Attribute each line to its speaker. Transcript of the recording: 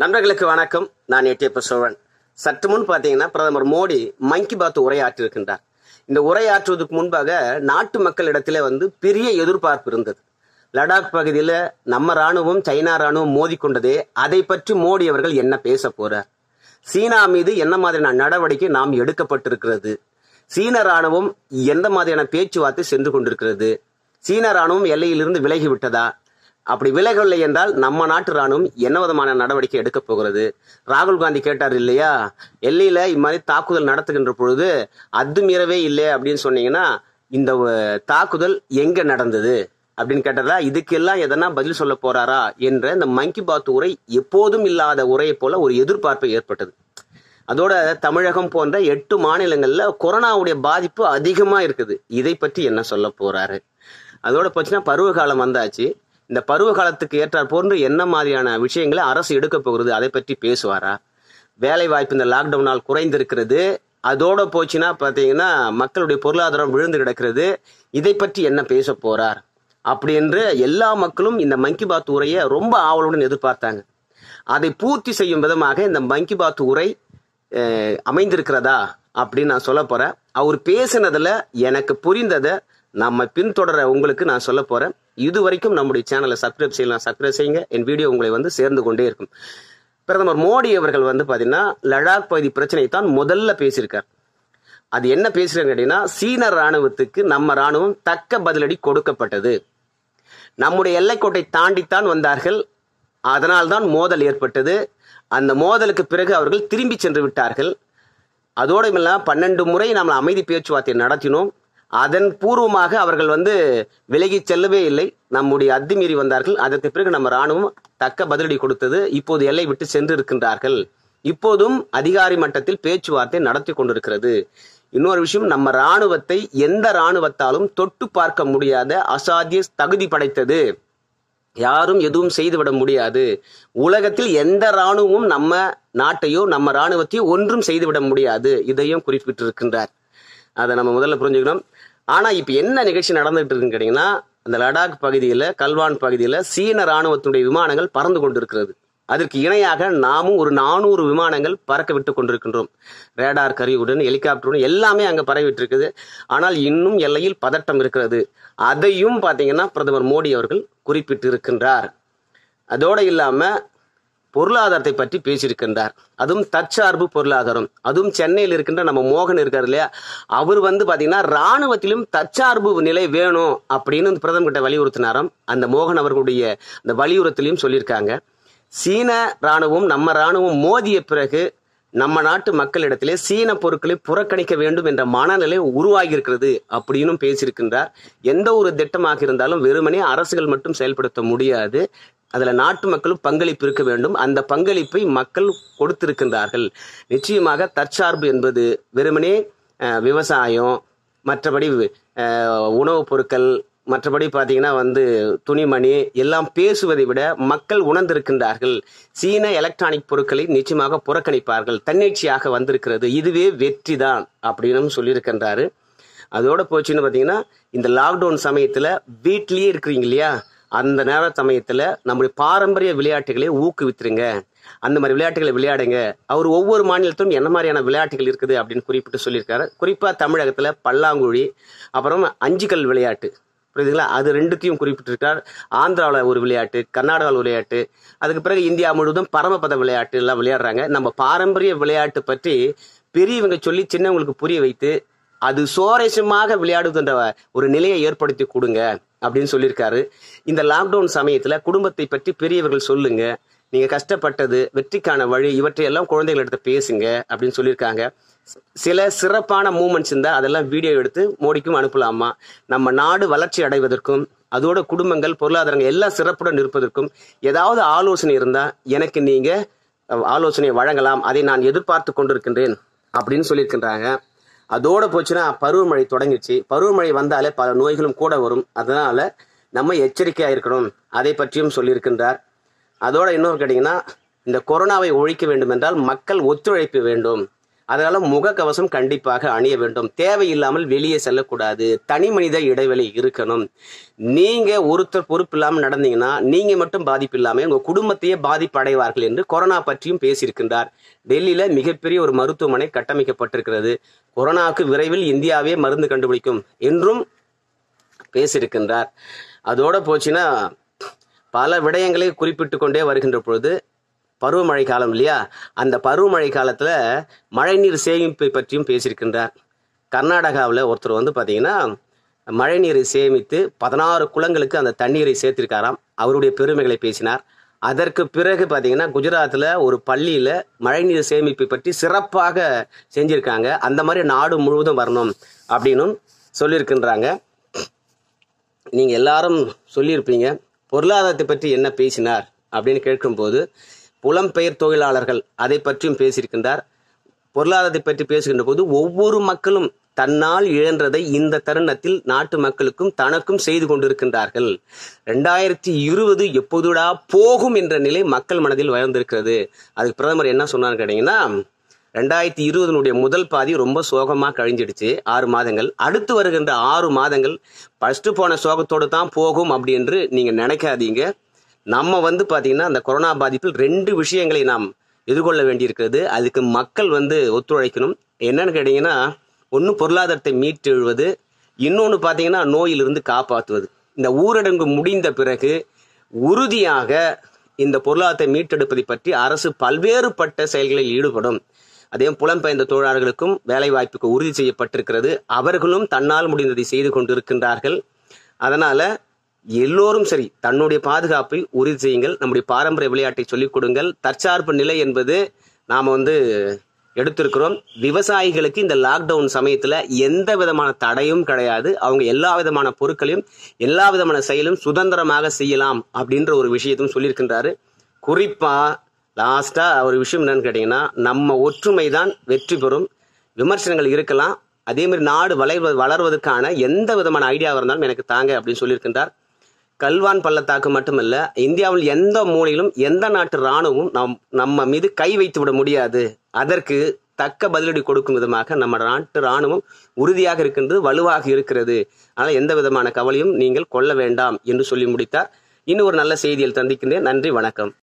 Speaker 1: நண்பர்களுக்கு வணக்கம் நான் எட்டியப்ப சோழன் சற்று முன் பார்த்தீங்கன்னா பிரதமர் மோடி மங்கி பாத் உரையாற்றிருக்கின்றார் இந்த உரையாற்றுவதற்கு முன்பாக நாட்டு மக்களிடத்தில் வந்து பெரிய எதிர்பார்ப்பு இருந்தது லடாக் பகுதியில் நம்ம ராணுவம் சைனா ராணுவம் மோதிக்கொண்டதே அதை பற்றி மோடி அவர்கள் என்ன பேச போறார் சீனா மீது என்ன மாதிரியான நடவடிக்கை நாம் எடுக்கப்பட்டிருக்கிறது சீன ராணுவம் எந்த மாதிரியான பேச்சுவார்த்தை சென்று கொண்டிருக்கிறது சீன ராணுவம் எல்லையிலிருந்து விலகிவிட்டதா அப்படி விலகவில்லை என்றால் நம்ம நாட்டு ராணுவம் என்ன விதமான நடவடிக்கை எடுக்க போகிறது ராகுல் காந்தி கேட்டார் இல்லையா எல்லையில இம்மாதிரி தாக்குதல் நடத்துகின்ற பொழுது அத்துமீறவே இல்லை அப்படின்னு சொன்னீங்கன்னா இந்த தாக்குதல் எங்க நடந்தது அப்படின்னு கேட்டதா இதுக்கெல்லாம் எதனா பதில் சொல்ல போறாரா என்ற இந்த மங்கி பாத் உரை எப்போதும் இல்லாத உரையை போல ஒரு எதிர்பார்ப்பு ஏற்பட்டது அதோட தமிழகம் போன்ற எட்டு மாநிலங்கள்ல கொரோனாவுடைய பாதிப்பு அதிகமா இருக்குது இதை பற்றி என்ன சொல்ல போறாரு அதோட பார்த்தீங்கன்னா பருவ காலம் வந்தாச்சு இந்த பருவ காலத்துக்கு ஏற்றார் போன்று என்ன மாதிரியான விஷயங்களை அரசு எடுக்க போகிறது அதை பற்றி பேசுவாரா வேலை வாய்ப்பு இந்த லாக்டவுனால் குறைந்திருக்கிறது அதோட போச்சுன்னா பார்த்தீங்கன்னா மக்களுடைய பொருளாதாரம் விழுந்து கிடக்கிறது இதை பற்றி என்ன பேச போறார் அப்படி என்று எல்லா மக்களும் இந்த மங்கி பாத் உரையை ரொம்ப ஆவலுடன் எதிர்பார்த்தாங்க அதை பூர்த்தி செய்யும் விதமாக இந்த மங்கி பாத் உரை அமைந்திருக்கிறதா அப்படின்னு நான் சொல்ல போறேன் அவர் பேசினதுல எனக்கு புரிந்ததை நம்ம பின்தொடர உங்களுக்கு நான் சொல்ல போறேன் இது வரைக்கும் நம்முடைய சேனலை சப்ஸ்கிரைப் செய்யலாம் சப்ஸ்கிரைப் செய்யுங்க என் வீடியோ உங்களை வந்து சேர்ந்து கொண்டே இருக்கும் பிரதமர் மோடி அவர்கள் வந்து பார்த்தீங்கன்னா லடாக் பகுதி பிரச்சனை தான் முதல்ல பேசியிருக்கார் அது என்ன பேசுறாங்க அப்படின்னா சீன ராணுவத்துக்கு நம்ம ராணுவம் தக்க பதிலடி கொடுக்கப்பட்டது நம்முடைய எல்லைக்கோட்டை தாண்டித்தான் வந்தார்கள் அதனால்தான் மோதல் ஏற்பட்டது அந்த மோதலுக்கு பிறகு அவர்கள் திரும்பி சென்று விட்டார்கள் அதோடு இல்லாமல் பன்னெண்டு முறை நம்ம அமைதி பேச்சுவார்த்தை நடத்தினோம் அதன் பூர்வமாக அவர்கள் வந்து விலகி செல்லவே இல்லை நம்முடைய அத்துமீறி வந்தார்கள் அதற்கு பிறகு நம்ம ராணுவம் தக்க பதிலடி கொடுத்தது இப்போது எல்லை விட்டு சென்று இருக்கின்றார்கள் இப்போதும் அதிகாரி மட்டத்தில் பேச்சுவார்த்தை நடத்தி கொண்டிருக்கிறது இன்னொரு விஷயம் நம்ம ராணுவத்தை எந்த ராணுவத்தாலும் தொட்டு பார்க்க முடியாத அசாத்திய தகுதி படைத்தது யாரும் எதுவும் செய்துவிட முடியாது உலகத்தில் எந்த இராணுவமும் நம்ம நாட்டையோ நம்ம இராணுவத்தையோ ஒன்றும் செய்துவிட முடியாது இதையும் குறிப்பிட்டிருக்கின்றார் அதை நம்ம முதல்ல புரிஞ்சுக்கணும் ஆனால் இப்போ என்ன நிகழ்ச்சி நடந்துகிட்டு இருக்குன்னு கேட்டிங்கன்னா அந்த லடாக் பகுதியில் கல்வான் பகுதியில் சீன ராணுவத்தினுடைய விமானங்கள் பறந்து கொண்டிருக்கிறது அதற்கு இணையாக நாமும் ஒரு நானூறு விமானங்கள் பறக்க விட்டு கொண்டிருக்கின்றோம் ரேடார் கருவியுடன் ஹெலிகாப்டருடன் எல்லாமே அங்கே பரவிட்டு இருக்குது ஆனால் இன்னும் எல்லையில் பதட்டம் இருக்கிறது அதையும் பார்த்தீங்கன்னா பிரதமர் மோடி அவர்கள் குறிப்பிட்டிருக்கின்றார் அதோடு இல்லாமல் பொருளாதாரத்தை பற்றி பேசியிருக்கின்றார் அதுவும் தற்சார்பு பொருளாதாரம் அதுவும் சென்னையில் இருக்கின்ற நம்ம மோகன் இருக்கார் இல்லையா அவர் வந்து பார்த்தீங்கன்னா இராணுவத்திலும் தற்சார்பு நிலை வேணும் அப்படின்னு பிரதமர் கிட்ட வலியுறுத்தினாராம் அந்த மோகன் அவர்களுடைய அந்த வலியுறுத்தலையும் சொல்லியிருக்காங்க சீன இராணுவம் நம்ம இராணுவம் மோதிய பிறகு நம்ம நாட்டு மக்களிடத்திலே சீன பொருட்களை புறக்கணிக்க வேண்டும் என்ற மனநிலை உருவாகி இருக்கிறது அப்படின்னும் பேசியிருக்கின்றார் எந்த ஒரு திட்டமாக இருந்தாலும் வெறுமனே அரசுகள் மட்டும் செயல்படுத்த முடியாது அதில் நாட்டு மக்களும் பங்களிப்பு இருக்க வேண்டும் அந்த பங்களிப்பை மக்கள் கொடுத்திருக்கின்றார்கள் நிச்சயமாக தற்சார்பு என்பது வெறுமனே விவசாயம் மற்றபடி உணவுப் பொருட்கள் மற்றபடி பார்த்தீங்கன்னா வந்து துணிமணி எல்லாம் பேசுவதை விட மக்கள் உணர்ந்திருக்கின்றார்கள் சீன எலக்ட்ரானிக் பொருட்களை நிச்சயமாக புறக்கணிப்பார்கள் தன்னிச்சையாக வந்திருக்கிறது இதுவே வெற்றி தான் அப்படின்னு சொல்லியிருக்கின்றாரு அதோட போச்சுன்னு பார்த்தீங்கன்னா இந்த லாக்டவுன் சமயத்தில் வீட்லேயே இருக்கிறீங்க இல்லையா அந்த நேர சமயத்தில் நம்முடைய பாரம்பரிய விளையாட்டுகளை ஊக்குவித்துருங்க அந்த மாதிரி விளையாட்டுகளை விளையாடுங்க அவர் ஒவ்வொரு மாநிலத்திலும் என்ன மாதிரியான விளையாட்டுகள் இருக்குது அப்படின்னு குறிப்பிட்டு சொல்லியிருக்காரு குறிப்பாக தமிழகத்தில் பல்லாங்குழி அப்புறம் அஞ்சுக்கல் விளையாட்டு புரியுதுங்களா அது ரெண்டுத்தையும் குறிப்பிட்டிருக்கார் ஆந்திராவில் ஒரு விளையாட்டு கர்நாடகாவில் விளையாட்டு அதுக்கு பிறகு இந்தியா முழுவதும் பரமபத விளையாட்டு எல்லாம் விளையாடுறாங்க நம்ம பாரம்பரிய விளையாட்டு பற்றி பெரியவங்க சொல்லி சின்னவங்களுக்கு புரிய வைத்து அது சுவாரஸ்யமாக விளையாடுதுன்ற ஒரு நிலையை ஏற்படுத்தி கொடுங்க அப்படின்னு சொல்லியிருக்காரு இந்த லாக்டவுன் சமயத்தில் குடும்பத்தை பற்றி பெரியவர்கள் சொல்லுங்க நீங்கள் கஷ்டப்பட்டது வெற்றிக்கான வழி இவற்றையெல்லாம் குழந்தைகளிடத்த பேசுங்க அப்படின்னு சொல்லியிருக்காங்க சில சிறப்பான மூமெண்ட்ஸ் இருந்தால் அதெல்லாம் வீடியோ எடுத்து மோடிக்கும் அனுப்பலாமா நம்ம நாடு வளர்ச்சி அடைவதற்கும் அதோட குடும்பங்கள் பொருளாதாரங்கள் எல்லாம் சிறப்புடன் இருப்பதற்கும் ஏதாவது ஆலோசனை இருந்தால் எனக்கு நீங்கள் ஆலோசனை வழங்கலாம் அதை நான் எதிர்பார்த்து கொண்டிருக்கின்றேன் அப்படின்னு சொல்லியிருக்கின்றாங்க அதோட போச்சுன்னா பருவமழை தொடங்கிச்சு பருவமழை வந்தாலே பல நோய்களும் கூட வரும் அதனால நம்ம எச்சரிக்கையாக இருக்கணும் அதை பற்றியும் சொல்லியிருக்கின்றார் அதோட இன்னொரு கேட்டிங்கன்னா இந்த கொரோனாவை ஒழிக்க வேண்டும் என்றால் மக்கள் ஒத்துழைப்பு வேண்டும் அதனால முகக்கவசம் கண்டிப்பாக அணிய வேண்டும் தேவையில்லாமல் வெளியே செல்லக்கூடாது தனி மனித இடைவெளி இருக்கணும் நீங்க ஒருத்தர் பொறுப்பு இல்லாமல் நடந்தீங்கன்னா நீங்க மட்டும் பாதிப்பு இல்லாம உங்க குடும்பத்தையே பாதிப்படைவார்கள் என்று கொரோனா பற்றியும் பேசியிருக்கின்றார் டெல்லியில மிகப்பெரிய ஒரு மருத்துவமனை கட்டமைக்கப்பட்டிருக்கிறது கொரோனாவுக்கு விரைவில் இந்தியாவே மருந்து கண்டுபிடிக்கும் என்றும் பேசியிருக்கின்றார் அதோட போச்சுன்னா பல விடயங்களை குறிப்பிட்டு கொண்டே வருகின்ற பொழுது பருவமழை காலம் இல்லையா அந்த பருவமழை காலத்தில் மழைநீர் சேமிப்பை பற்றியும் பேசியிருக்கின்றார் கர்நாடகாவில் ஒருத்தர் வந்து பார்த்திங்கன்னா மழைநீரை சேமித்து பதினாறு குளங்களுக்கு அந்த தண்ணீரை சேர்த்திருக்காராம் அவருடைய பெருமைகளை பேசினார் அதற்கு பிறகு பார்த்தீங்கன்னா குஜராத்தில் ஒரு பள்ளியில் மழைநீர் சேமிப்பை பற்றி சிறப்பாக செஞ்சுருக்காங்க அந்த மாதிரி நாடு முழுவதும் வரணும் அப்படின்னும் சொல்லியிருக்கின்றாங்க நீங்கள் எல்லாரும் சொல்லியிருப்பீங்க பொருளாதாரத்தை பற்றி என்ன பேசினார் அப்படின்னு கேட்கும்போது புலம்பெயர் தொழிலாளர்கள் அதை பற்றியும் பேசியிருக்கின்றார் பொருளாதாரத்தை பற்றி பேசுகின்ற போது ஒவ்வொரு மக்களும் தன்னால் இழந்ததை இந்த தருணத்தில் நாட்டு மக்களுக்கும் தனக்கும் செய்து கொண்டிருக்கின்றார்கள் ரெண்டாயிரத்தி இருபது எப்போதுடா போகும் என்ற நிலை மக்கள் மனதில் வளர்ந்திருக்கிறது அதுக்கு பிரதமர் என்ன சொன்னார் கேட்டீங்கன்னா ரெண்டாயிரத்தி இருபதுனுடைய முதல் பாதி ரொம்ப சோகமாக கழிஞ்சிடுச்சு ஆறு மாதங்கள் அடுத்து வருகின்ற ஆறு மாதங்கள் ஃபஸ்ட்டு போன சோகத்தோடு தான் போகும் அப்படின்னு நீங்கள் நினைக்காதீங்க நம்ம வந்து பார்த்திங்கன்னா அந்த கொரோனா பாதிப்பில் ரெண்டு விஷயங்களை நாம் எதிர்கொள்ள வேண்டியிருக்கிறது அதுக்கு மக்கள் வந்து ஒத்துழைக்கணும் என்னன்னு கேட்டிங்கன்னா ஒன்று பொருளாதாரத்தை மீட்டெழுவது இன்னொன்று பார்த்தீங்கன்னா நோயிலிருந்து காப்பாற்றுவது இந்த ஊரடங்கு முடிந்த பிறகு உறுதியாக இந்த பொருளாதாரத்தை மீட்டெடுப்பதை பற்றி அரசு பல்வேறுபட்ட செயல்களில் ஈடுபடும் அதே புலம்பெயர்ந்த தொழிலாளர்களுக்கும் வேலைவாய்ப்புக்கு உறுதி செய்யப்பட்டிருக்கிறது அவர்களும் தன்னால் முடிந்ததை செய்து கொண்டிருக்கின்றார்கள் அதனால் எல்லோரும் சரி தன்னுடைய பாதுகாப்பை உறுதி செய்யுங்கள் நம்முடைய பாரம்பரிய விளையாட்டை சொல்லிக் கொடுங்கள் தற்சார்பு நிலை என்பது நாம் வந்து எடுத்திருக்கிறோம் விவசாயிகளுக்கு இந்த லாக்டவுன் சமயத்தில் எந்த விதமான தடையும் கிடையாது அவங்க எல்லா விதமான பொருட்களையும் எல்லா விதமான செயலும் சுதந்திரமாக செய்யலாம் அப்படின்ற ஒரு விஷயத்தையும் சொல்லியிருக்கின்றாரு குறிப்பாக லாஸ்ட்டாக ஒரு விஷயம் என்னன்னு கேட்டிங்கன்னா நம்ம ஒற்றுமை தான் வெற்றி பெறும் விமர்சனங்கள் இருக்கலாம் அதே மாதிரி நாடு வளை வளர்வதற்கான எந்த விதமான ஐடியாவாக இருந்தாலும் எனக்கு தாங்க அப்படின்னு சொல்லியிருக்கின்றார் கல்வான் பள்ளத்தாக்கு மட்டுமல்ல இந்தியாவில் எந்த மூலையிலும் எந்த நாட்டு ராணுவமும் நம் நம்ம மீது கை வைத்து விட முடியாது அதற்கு தக்க பதிலடி கொடுக்கும் விதமாக நம்ம நாட்டு இராணுவம் உறுதியாக இருக்கின்றது வலுவாக இருக்கிறது ஆனால் எந்த விதமான கவலையும் நீங்கள் கொள்ள வேண்டாம் என்று சொல்லி முடித்தார் இன்னும் ஒரு நல்ல செய்தியில் தந்திக்கின்றேன் நன்றி வணக்கம்